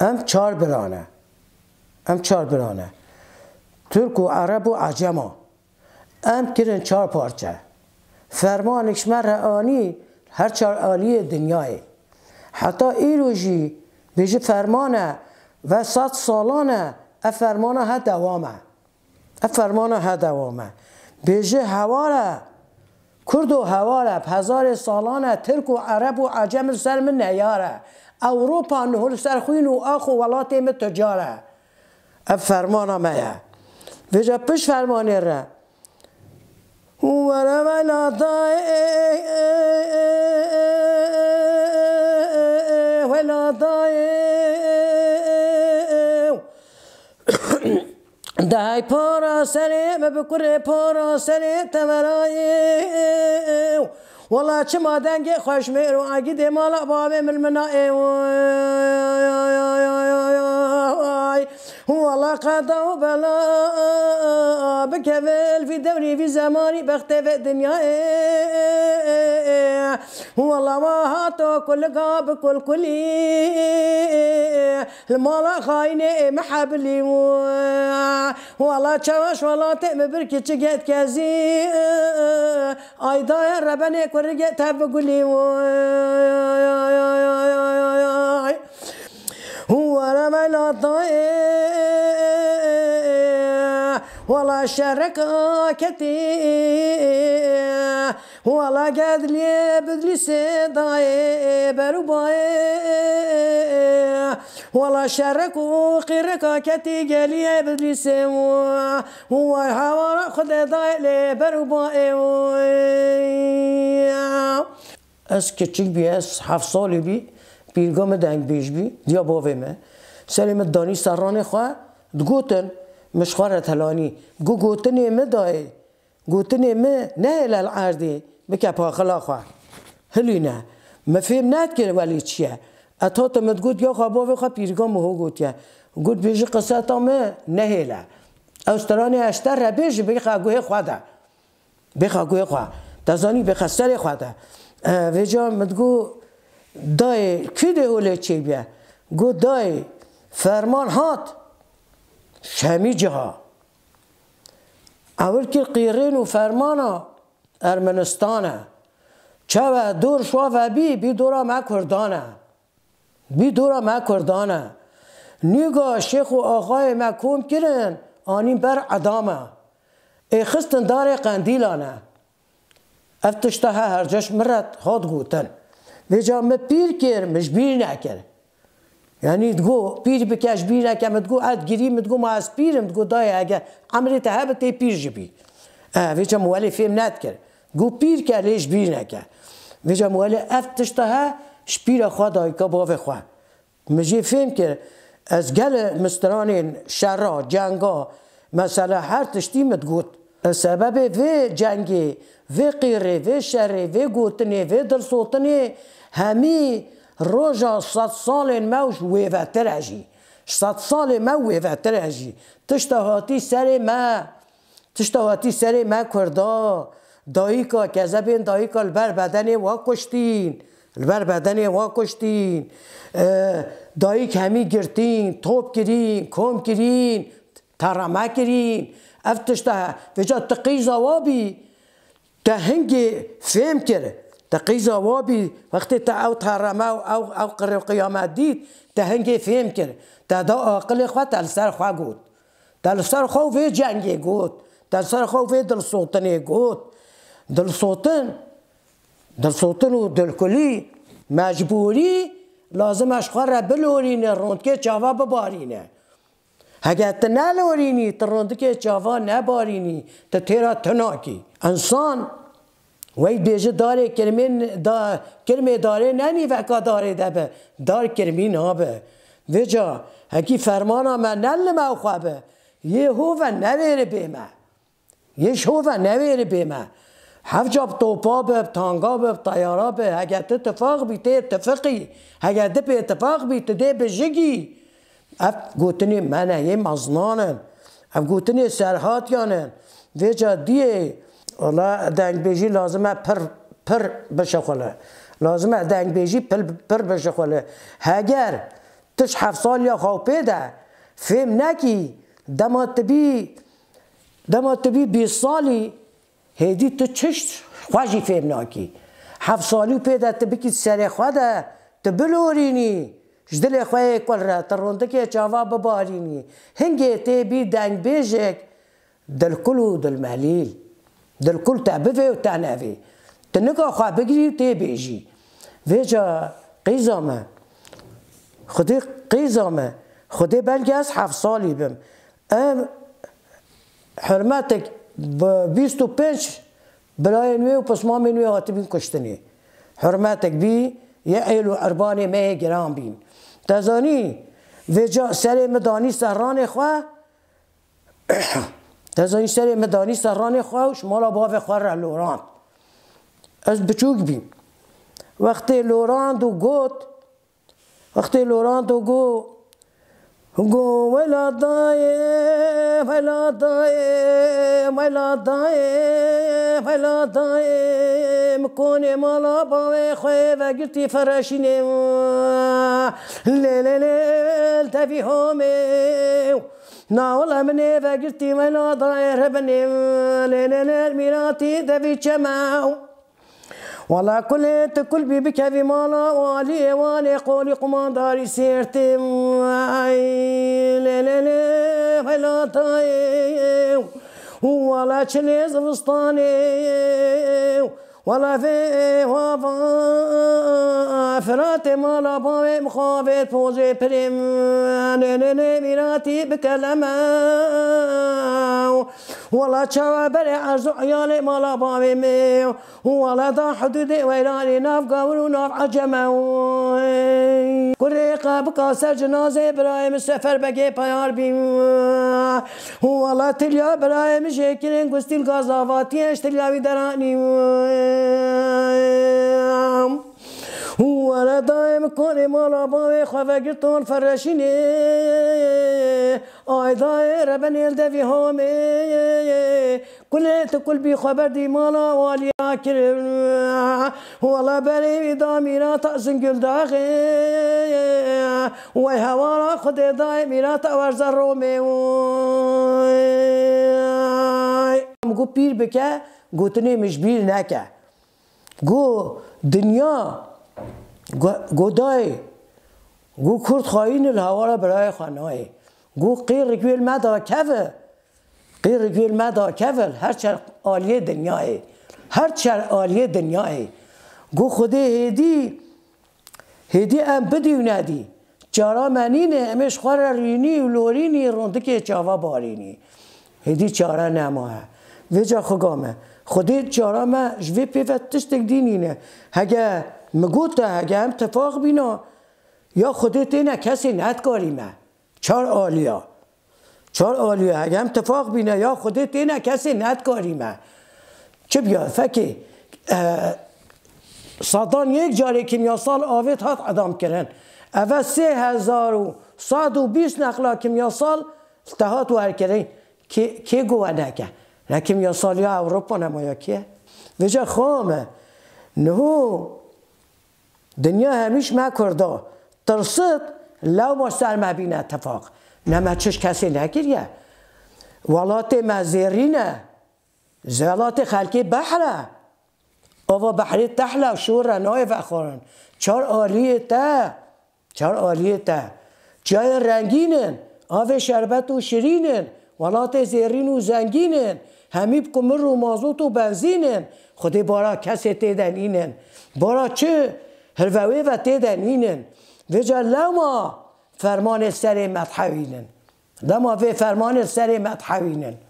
ام چار برانه ام چار برانه ترک و عرب و عجما ام کرن چار پارچه فرمانش مره آنی هر چار آلی دنیای حتی ایروژی بیجه فرمانه و صد سالانه افرمانه ها دوامه افرمانه ها دوامه بیجه هواره کرد و هواره هزار سالانه ترک و عرب و عجم سر من نیاره اوروپا نهل سرخوین و آخ و ولات ایم تجاره اف فرمان همه ویجا پش فرمانه را ورا ولادای ولادای دای پارا سره مبکر پارا سره تمرای والله چه مادنگ خوش می و اگی دمالا بابه وای والله قدا و بلا بکفل فی ای زمانی بخته ای ای والله ما هاتو كل قاب كل كلي المالا خاينة محبلي والله تشوش والله تأم بركي تشقيت كازي اي يا ربني كرجة تاب قولي هو لما لا ولا شركة كتير حالا گدلی بدلی صدای برو بای حالا شرک و قیرکا کتی گلی بدلی سوا هو هوا خود دایلی برو بای از کچک بی از هفت سالی بی پیرگام دنگ بیش بی دیا باوی من سلیم دانی سرانه خواه دگوتن مشخارت هلانی گو گوتنی مدائی گوتنێ من نایە لە عاردێ بکە مفیم خوار کرد ولی چیه؟ ناتکردوەلی چییە؟ ئەتۆتە متگووت یا بۆ بخوا پیرگۆم پیرگام گوتیە گوت بێژی قسەتەمە نەهێلا ئەوسترانی ئەشتا ڕەبێژی بخا گوێ گوه خواه گوێ خوا دەزانی خدا. و مد گو دای کی ده لێ چی بیا گو دای فرمان هات شمی جهان اول که قیرین و فرمانا ارمنستانه چه دور شوا و بی بی دورا ما کردانه بی دورا ما کردانه نیگا شیخ و آقای ما کم کرن آنی بر عدامه ای خستن دار قندیلانه افتشته هر جش مرد خود گوتن دیجا مپیر کر مجبیر نکر یعنی دگو پیر بکش بیره که متگو اد گیری متگو ما از پیرم تگو دای اگه عمری تهب تی پیر اه، ویچا موالی فیم ند کرد گو پیر که لیش بیر نکه ویچا موالی افتش تا شپیر خوا که باوی خواه. مجی فیم کرد از گل مستران شرا جنگا مثلا هر تشتی متگوت سبب و جنگی و قیره و شره و گوتنی، و دل همی روجا صد سال موش و هجی صد سال ما و هجی تشتا هاتی سر ما تشتهاتی سر ما کردا دایکا کذبین دایکا البر بدن وا کشتین البر بدن وا دایک همی گرتین توپ گرین کم گرین ترمه گرین افتشتا فجات قیز وابی هنگی فهم کرد تقیز جوابی وقتی تا او تارمه او او, او قیامت دید تا هنگی فهم کرد تا دا عاقل خواه تل سر خواه گود تا سر خواه وی جنگی گود تا سر خواه وی دل سوطنی گود دل سوطن دل سوطن و دل کلی مجبوری لازم اشخواه را بلورینه روند که چاوا ببارینه اگر تا نلورینی تا روند که چاوا نبارینی تا تیرا تناکی انسان وی بیجه داره کرمین دا کرمی داره ننی وکا داره ده به دار کرمی نابه جا هکی فرمان من نل ما خوابه یه هو و نویره بیمه یه شو و نویره بیمه هف جاب توپا به تانگا به تیارا به هگر اتفاق بیته اتفاقی هگر ده به اتفاق بیته ده به جگی اف گوتنی منه یه مزنانه اف گوتنی سرحات یانه ویجا دیه والا دنگ بیجی لازمه پر پر بشخوله لازمه دنگ بیجی پر پر بشخوله هگر تش هفت سال یا خواب پیده فهم نکی دمات بی دمات بی بیس سالی هیدی تو چشت خواجی فهم نکی هفت سالی پیده تبکی سر خواده تبلورینی جدل خواه کل را ترونده که چاوا ببارینی هنگه تی بی دنگ بیجک دل کلو دل محلیل کل کل تعبیه و تا ته خواه بگیری و تی بیجی ویجا قیزامه خودی قیزامه خودی بلکه از هفت سالی بم ام حرمتک با بیست و پنج برای نوی و پس ما می نوی هاتی بین کشتنی حرمتک بی یه و اربانی مه گرام بین تزانی ویجا سر مدانی سهران خواه این سری مدانی سران خواهش مالا باف خواه لوراند از بچوک بیم وقتی لوراند و گوت وقتی لوراند و گو گو ویلا دایه ویلا دایه ویلا دایه ویلا دایه مکونه مالا باوی خواه و گرتی فرشینه، لیلیلیل تفی همه نا والله مني فقرتي وانا ضاير بني لين ميراتي دبي جماو والله كلت كل بي بك في مالا والي والي قولي قمان داري سيرتي لين فلا طايو والله شليز فستاني والا فی هوا فرات مالا باوی مخابر پوزی پریم ننه میراتی بکلمه ولا تشاوى بر ارزو عیال مالا باوی می ولا دا حدودي ويراني ناف گاورو ناف عجمو کره قاب کاسر جنازه برای مسفر بگه پیار بیم ولا تلیا برای مشکرین گستیل گازاواتی اشتلیاوی درانی ولا دايم كوني مولا باوي خوفا قلتون فراشيني آي داير بني الدفي هومي كليت كل بي خبر دي مالا واليا كرم والله بري لا تأزن قل داغي وهوانا خدي لا تأورز الرومي بير بكا قوتني مش بير نکه قو دنيا گودای گو کرد خواهین الهوا را برای خانه گو قیر گویل مدا کفه قیر گویل مدا کفل هر چر عالیه دنیای هر چر عالیه دنیای گو خود هدی هدی ام بدی و ندی چارا منینه امش خوار رینی و لورینی رونده که چاوا بارینی هدی چارا نماه وجا خگامه خودی جارا ما جوی پیفت تشتک دینینه هگه مگوتا هگه هم تفاق بینا یا خودت اینه کسی کاری ما چار آلیا چار آلیا هگه هم تفاق بینه یا خودت اینه کسی کاری ما چه بیا فکی صدان یک جاری کیمیا سال آوید هات ادام کردن اول سه هزار و صد و بیس نقلا کیمیا سال تهات و هر کرن که گوه نکه یا یا yasalya Avrupa'na mayakiye. Veja خوامه نهو دنیا همیش ما کرده ترسد لو ما سر مبین اتفاق نه چش کسی نگیریه ولات مزیرینه زلات خلکی بحره او بحری تحلا شور نای فخورن چار آلیه تا چار آلیه تا جای رنگینن آب شربت و شیرینن ولات زیرین و زنگینن همیب کمر و مازوت و بنزینن خود بارا کسی تیدن اینن بارا چه هرووی و تیدن اینن جا لما فرمان سر مدحوینن لما وی فرمان سر مدحوینن